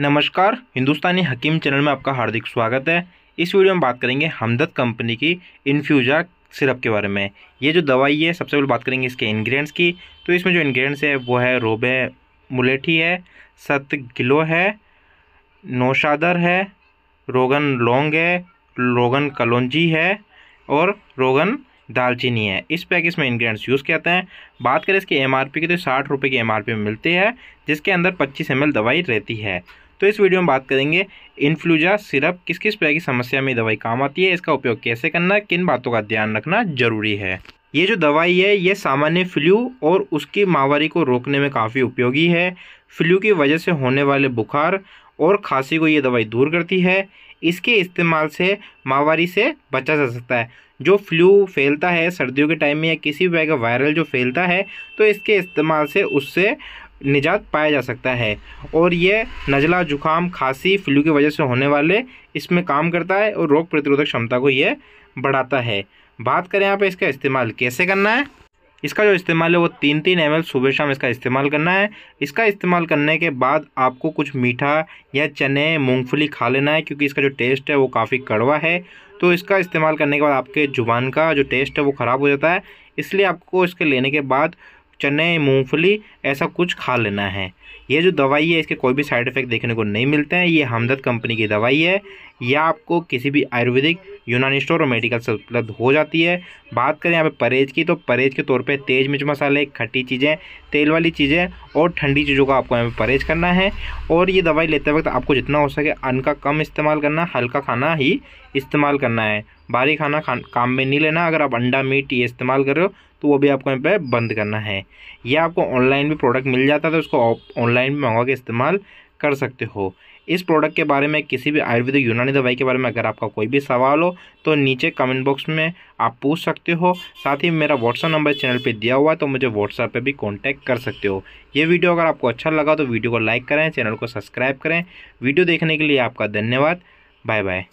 नमस्कार हिंदुस्तानी हकीम चैनल में आपका हार्दिक स्वागत है इस वीडियो में बात करेंगे हमदर्द कंपनी की इन्फ्यूजा सिरप के बारे में ये जो दवाई है सबसे पहले बात करेंगे इसके इंग्रेडिएंट्स की तो इसमें जो इंग्रेडिएंट्स है वो है रोबे मुलेठी है सत गिलो है नौशादर है रोगन लौंग है रोगन कलौजी है और रोगन दालचीनी है इस पैक में इंग्रेडिएंट्स यूज़ किए जाते हैं बात करें इसके एमआरपी की तो साठ रुपये की एमआरपी में मिलती है जिसके अंदर पच्चीस एम दवाई रहती है तो इस वीडियो में बात करेंगे इन्फ्लूजा सिरप किस किस तरह की समस्या में दवाई काम आती है इसका उपयोग कैसे करना किन बातों का ध्यान रखना जरूरी है ये जो दवाई है ये सामान्य फ्लू और उसकी माहवारी को रोकने में काफ़ी उपयोगी है फ्लू की वजह से होने वाले बुखार और खांसी को ये दवाई दूर करती है इसके इस्तेमाल से माहवारी से बचा जा सकता है जो फ्लू फैलता है सर्दियों के टाइम में या किसी भी तरह का वायरल जो फैलता है तो इसके इस्तेमाल से उससे निजात पाया जा सकता है और यह नज़ला जुकाम खांसी फ्लू की वजह से होने वाले इसमें काम करता है और रोग प्रतिरोधक क्षमता को यह बढ़ाता है बात करें यहाँ पे इसका इस्तेमाल कैसे करना है इसका जो इस्तेमाल है वो तीन तीन एम सुबह शाम इसका इस्तेमाल करना है इसका इस्तेमाल करने के बाद आपको कुछ मीठा या चने मूंगफली खा लेना है क्योंकि इसका जो टेस्ट है वो काफ़ी कड़वा है तो इसका इस्तेमाल करने के बाद आपके जुबान का जो टेस्ट है वो ख़राब हो जाता है इसलिए आपको इसके लेने के बाद चने मूंगफली ऐसा कुछ खा लेना है ये जो दवाई है इसके कोई भी साइड इफ़ेक्ट देखने को नहीं मिलते हैं ये हमदर्द कंपनी की दवाई है या आपको किसी भी आयुर्वेदिक यूनानी स्टोर और मेडिकल से उपलब्ध हो जाती है बात करें यहाँ पे परहेज की तो परहेज के तौर पे तेज़ मिर्च मसाले खट्टी चीज़ें तेल वाली चीज़ें और ठंडी चीज़ों का आपको यहाँ पे परहेज करना है और ये दवाई लेते वक्त आपको जितना हो सके अन्न का कम इस्तेमाल करना हल्का खाना ही इस्तेमाल करना है भारी खाना खा काम में नहीं लेना अगर आप अंडा मीट ये इस्तेमाल कर रहे हो तो वो भी आपको यहाँ पर बंद करना है या आपको ऑनलाइन भी प्रोडक्ट मिल जाता है तो उसको ऑनलाइन भी मंगवा के इस्तेमाल कर सकते हो इस प्रोडक्ट के बारे में किसी भी आयुर्वेदिक यूनानी दवाई के बारे में अगर आपका कोई भी सवाल हो तो नीचे कमेंट बॉक्स में आप पूछ सकते हो साथ ही मेरा व्हाट्सअप नंबर चैनल पे दिया हुआ है तो मुझे व्हाट्सअप पे भी कांटेक्ट कर सकते हो ये वीडियो अगर आपको अच्छा लगा तो वीडियो को लाइक करें चैनल को सब्सक्राइब करें वीडियो देखने के लिए आपका धन्यवाद बाय बाय